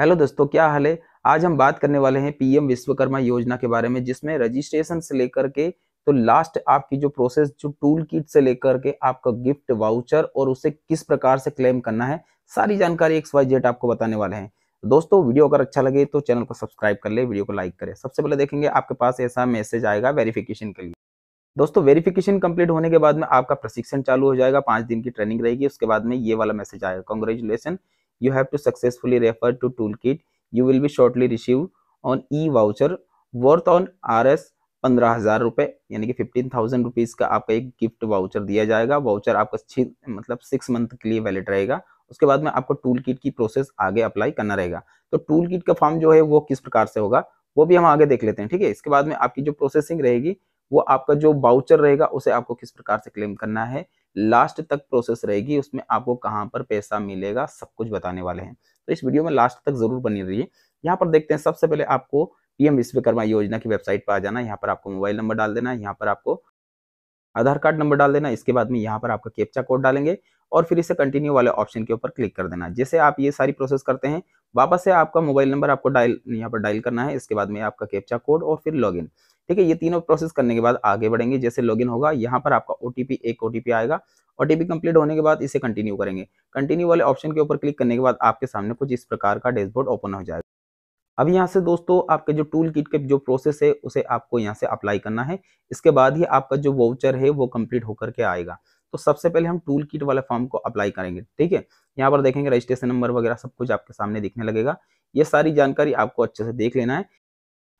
hello दोस्तों क्या हाल है आज हम बात करने वाले हैं पीएम विश्वकर्मा योजना के बारे में जिसमें रजिस्ट्रेशन से लेकर के तो लास्ट आपकी जो प्रोसेस जो टूल किट से लेकर के आपका गिफ्ट वाउचर और उसे किस प्रकार से क्लेम करना है सारी जानकारी एक्स वाई जेड आपको बताने वाले हैं दोस्तों वीडियो अगर अच्छा लगे तो चैनल को सब्सक्राइब कर ले वीडियो को लाइक करें सबसे पहले देखेंगे आपके पास ऐसा मैसेज आएगा वेरिफिकेशन के लिए दोस्तों वेरिफिकेशन कंप्लीट होने के बाद में आपका प्रशिक्षण चालू हो जाएगा पांच दिन की ट्रेनिंग रहेगी उसके बाद में ये वाला मैसेज आएगा congratulation you have to successfully refer to toolkit you will be shortly receive on e voucher worth on rs 15000 हज़ार रुपये यानी कि फिफ्टीन थाउजेंड रुपीज़ का आपका एक गिफ्ट वाउचर दिया जाएगा वाउचर आपका छः मतलब सिक्स मंथ के लिए वैलिड रहेगा उसके बाद में आपको टूल किट की प्रोसेस आगे अप्लाई करना रहेगा तो टूल किट का फॉर्म जो है वो किस प्रकार से होगा वो भी हम आगे देख लेते हैं ठीक है इसके बाद में आपकी जो प्रोसेसिंग रहेगी वो आपका जो बाउचर रहेगा उसे आपको किस प्रकार से क्लेम करना है लास्ट तक प्रोसेस रहेगी उसमें आपको कहाँ पर पैसा मिलेगा सब कुछ बताने वाले हैं तो इस वीडियो में लास्ट तक जरूर बनी रहिए यहाँ पर देखते हैं सबसे पहले आपको पीएम विश्वकर्मा योजना की वेबसाइट पर आ जाना यहाँ पर आपको मोबाइल नंबर डाल देना यहाँ पर आपको आधार कार्ड नंबर डाल देना इसके बाद में यहाँ पर आपका कैप्चा कोड डालेंगे और फिर इसे कंटिन्यू वाले ऑप्शन के ऊपर क्लिक कर देना जैसे आप ये सारी प्रोसेस करते हैं वापस से आपका मोबाइल नंबर आपको डायल यहाँ पर डायल करना है इसके बाद में आपका कैप्चा कोड और फिर लॉग ठीक है ये तीनों प्रोसेस करने के बाद आगे बढ़ेंगे जैसे लॉगिन होगा यहाँ पर आपका ओ एक ओ आएगा ओ कंप्लीट होने के बाद इसे कंटिन्यू करेंगे कंटिन्यू वाले ऑप्शन के ऊपर क्लिक करने के बाद आपके सामने कुछ इस प्रकार का डैशबोर्ड ओपन हो जाएगा अब यहाँ से दोस्तों आपके जो टूल किट के जो प्रोसेस है उसे आपको यहाँ से अप्लाई करना है इसके बाद ही आपका जो वाउचर है वो कंप्लीट होकर के आएगा तो सबसे पहले हम टूल किट वाले फॉर्म को अप्लाई करेंगे ठीक है यहाँ पर देखेंगे रजिस्ट्रेशन नंबर वगैरह सब कुछ आपके सामने दिखने लगेगा ये सारी जानकारी आपको अच्छे से देख लेना है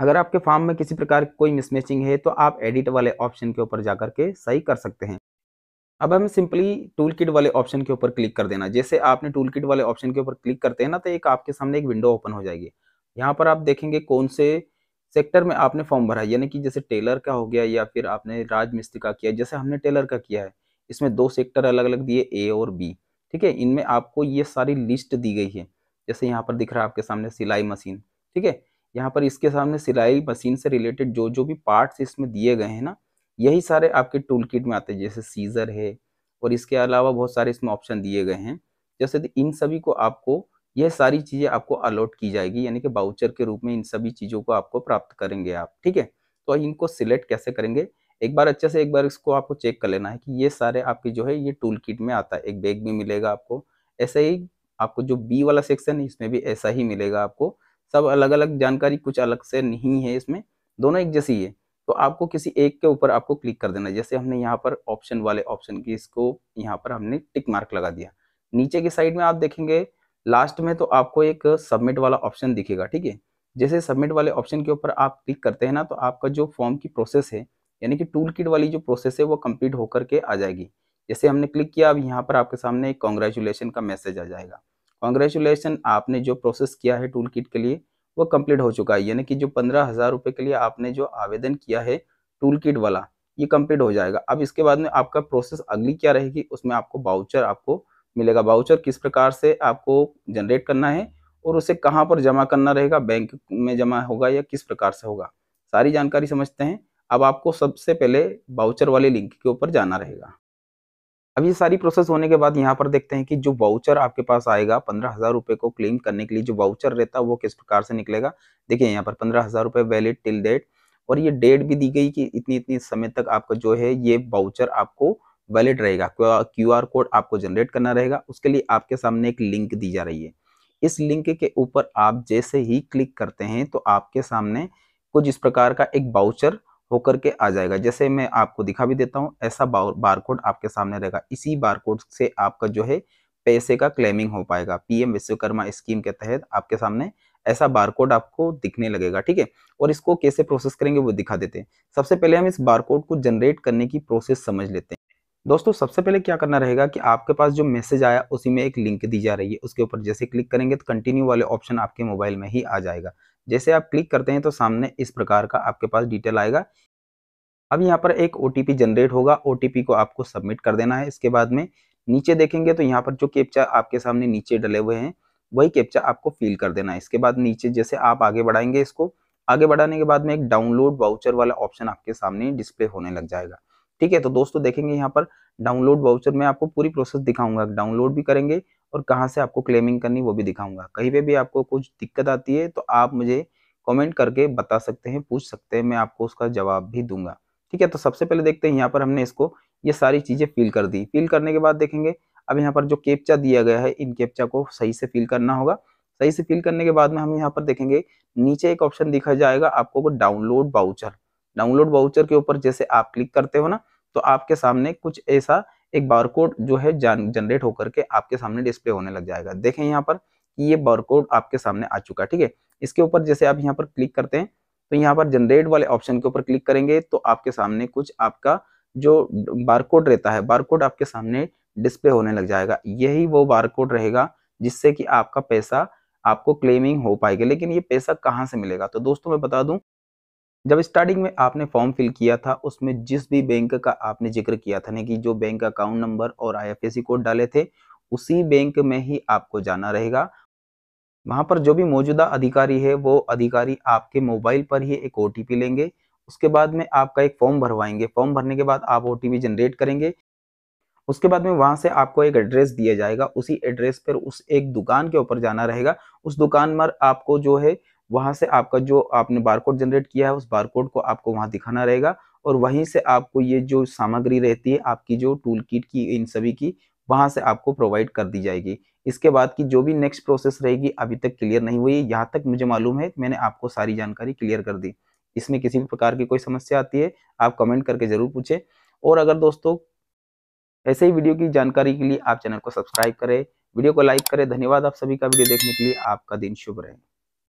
अगर आपके फॉर्म में किसी प्रकार की कोई मिसमैचिंग है तो आप एडिट वाले ऑप्शन के ऊपर जाकर के सही कर सकते हैं अब हम सिंपली टूल किट वाले ऑप्शन के ऊपर क्लिक कर देना जैसे आपने टूल किट वाले ऑप्शन के ऊपर क्लिक करते हैं ना तो एक आपके सामने एक विंडो ओपन हो जाएगी यहाँ पर आप देखेंगे कौन से सेक्टर में आपने फॉर्म भरा यानी कि जैसे टेलर का हो गया या फिर आपने राजमिस्त्री का किया जैसे हमने टेलर का किया है इसमें दो सेक्टर अलग अलग दिए ए और बी ठीक है इनमें आपको ये सारी लिस्ट दी गई है जैसे यहाँ पर दिख रहा है आपके सामने सिलाई मशीन ठीक है यहाँ पर इसके सामने सिलाई मशीन से रिलेटेड जो जो भी पार्ट्स इसमें दिए गए हैं ना यही सारे आपके टूल किट में आते हैं जैसे सीजर है और इसके अलावा बहुत सारे इसमें ऑप्शन दिए गए हैं जैसे इन सभी को आपको यह सारी चीज़ें आपको अलॉट की जाएगी यानी कि बाउचर के रूप में इन सभी चीज़ों को आपको प्राप्त करेंगे आप ठीक है तो इनको सिलेक्ट कैसे करेंगे एक बार अच्छे से एक बार इसको आपको चेक कर लेना है कि ये सारे आपकी जो है ये टूल किट में आता है एक बैग भी मिलेगा आपको ऐसा ही आपको जो बी वाला सेक्शन है इसमें भी ऐसा ही मिलेगा आपको सब अलग अलग जानकारी कुछ अलग से नहीं है इसमें दोनों एक जैसी है तो आपको किसी एक के ऊपर आपको क्लिक कर देना जैसे हमने यहाँ पर ऑप्शन वाले ऑप्शन की इसको यहाँ पर हमने टिक मार्क लगा दिया नीचे की साइड में आप देखेंगे लास्ट में तो आपको एक सबमिट वाला ऑप्शन दिखेगा ठीक है जैसे सबमिट वाले ऑप्शन के ऊपर आप क्लिक करते हैं ना तो आपका जो फॉर्म की प्रोसेस है यानी कि टूल किट वाली जो प्रोसेस है वो कंप्लीट होकर के आ जाएगी जैसे हमने क्लिक किया अब यहाँ पर आपके सामने एक कॉन्ग्रेचुलेसन का मैसेज आ जाएगा कॉन्ग्रेचुलेसन आपने जो प्रोसेस किया है टूल किट के लिए वो कम्प्लीट हो चुका है यानी कि जो पंद्रह हज़ार रुपये के लिए आपने जो आवेदन किया है टूल किट वाला ये कम्प्लीट हो जाएगा अब इसके बाद में आपका प्रोसेस अगली क्या रहेगी उसमें आपको बाउचर आपको मिलेगा बाउचर किस प्रकार से आपको जनरेट करना है और उसे कहाँ पर जमा करना रहेगा बैंक में जमा होगा या किस प्रकार से होगा सारी जानकारी समझते हैं अब आपको सबसे पहले बाउचर वाले लिंक के ऊपर जाना रहेगा अब ये सारी प्रोसेस होने के बाद यहाँ पर देखते हैं कि जो वाउचर आपके पास आएगा पंद्रह हज़ार रुपये को क्लेम करने के लिए जो वाउचर रहता है वो किस प्रकार से निकलेगा देखिए यहाँ पर पंद्रह हज़ार रुपये वैलिड टिल डेट और ये डेट भी दी गई कि इतनी इतनी समय तक आपका जो है ये वाउचर आपको वैलिड रहेगा क्यू आर कोड आपको जनरेट करना रहेगा उसके लिए आपके सामने एक लिंक दी जा रही है इस लिंक के ऊपर आप जैसे ही क्लिक करते हैं तो आपके सामने कुछ इस प्रकार का एक बाउचर होकर के आ जाएगा जैसे मैं आपको दिखा भी देता हूँ ऐसा बार कोड आपके सामने रहेगा इसी बार कोड से आपका जो है पैसे का क्लेमिंग हो पाएगा पीएम विश्वकर्मा स्कीम के तहत आपके सामने ऐसा बार कोड आपको दिखने लगेगा ठीक है और इसको कैसे प्रोसेस करेंगे वो दिखा देते हैं सबसे पहले हम इस बार कोड को जनरेट करने की प्रोसेस समझ लेते हैं दोस्तों सबसे पहले क्या करना रहेगा कि आपके पास जो मैसेज आया उसी में एक लिंक दी जा रही है उसके ऊपर जैसे क्लिक करेंगे तो कंटिन्यू वाले ऑप्शन आपके मोबाइल में ही आ जाएगा जैसे आप क्लिक करते हैं तो सामने इस प्रकार का आपके पास डिटेल आएगा अब यहाँ पर एक ओ जनरेट होगा ओ को आपको सबमिट कर देना है इसके बाद में नीचे देखेंगे तो यहाँ पर जो कैप्चा आपके सामने नीचे डले हुए हैं वही कैप्चा आपको फिल कर देना है इसके बाद नीचे जैसे आप आगे बढ़ाएंगे इसको आगे बढ़ाने के बाद में एक डाउनलोड वाउचर वाला ऑप्शन आपके सामने डिस्प्ले होने लग जाएगा ठीक है तो दोस्तों देखेंगे यहाँ पर डाउनलोड वाउचर में आपको पूरी प्रोसेस दिखाऊंगा डाउनलोड भी करेंगे और कहाँ से आपको क्लेमिंग करनी वो भी दिखाऊंगा कहीं पे भी आपको कुछ दिक्कत आती है तो आप मुझे कमेंट करके बता सकते हैं पूछ सकते हैं मैं आपको उसका जवाब भी दूंगा ठीक है तो सबसे पहले देखते हैं यहाँ पर हमने इसको ये सारी चीज़ें फिल कर दी फिल करने के बाद देखेंगे अब यहाँ पर जो कैप्चा दिया गया है इन कैप्चा को सही से फिल करना होगा सही से फिल करने के बाद में हम यहाँ पर देखेंगे नीचे एक ऑप्शन दिखा जाएगा आपको डाउनलोड बाउचर डाउनलोड वाउचर के ऊपर जैसे आप क्लिक करते हो ना तो आपके सामने कुछ ऐसा एक बारकोड जो है जनरेट होकर के आपके सामने डिस्प्ले होने लग जाएगा देखें यहाँ पर ये बारकोड आपके सामने आ चुका है ठीक है इसके ऊपर जैसे आप यहाँ पर क्लिक करते हैं तो यहाँ पर जनरेट वाले ऑप्शन के ऊपर क्लिक करेंगे तो आपके सामने कुछ आपका जो बारकोड रहता है बारकोड आपके सामने डिस्प्ले होने लग जाएगा यही वो बारकोड रहेगा जिससे कि आपका पैसा आपको क्लेमिंग हो पाएगा लेकिन ये पैसा कहाँ से मिलेगा तो दोस्तों मैं बता दूं जब स्टार्टिंग में आपने फॉर्म फिल किया था उसमें जिस भी बैंक का आपने जिक्र किया था कि जो बैंक अकाउंट नंबर और आईएफएससी कोड डाले थे उसी बैंक में ही आपको जाना रहेगा वहां पर जो भी मौजूदा अधिकारी है वो अधिकारी आपके मोबाइल पर ही एक ओ लेंगे उसके बाद में आपका एक फॉर्म भरवाएंगे फॉर्म भरने के बाद आप ओ जनरेट करेंगे उसके बाद में वहां से आपको एक एड्रेस दिया जाएगा उसी एड्रेस पर उस एक दुकान के ऊपर जाना रहेगा उस दुकान पर आपको जो है वहां से आपका जो आपने बारकोड जनरेट किया है उस बारकोड को आपको वहां दिखाना रहेगा और वहीं से आपको ये जो सामग्री रहती है आपकी जो टूल किट की इन सभी की वहां से आपको प्रोवाइड कर दी जाएगी इसके बाद की जो भी नेक्स्ट प्रोसेस रहेगी अभी तक क्लियर नहीं हुई है यहाँ तक मुझे मालूम है मैंने आपको सारी जानकारी क्लियर कर दी इसमें किसी भी प्रकार की कोई समस्या आती है आप कमेंट करके ज़रूर पूछें और अगर दोस्तों ऐसे ही वीडियो की जानकारी के लिए आप चैनल को सब्सक्राइब करें वीडियो को लाइक करें धन्यवाद आप सभी का वीडियो देखने के लिए आपका दिन शुभ रहे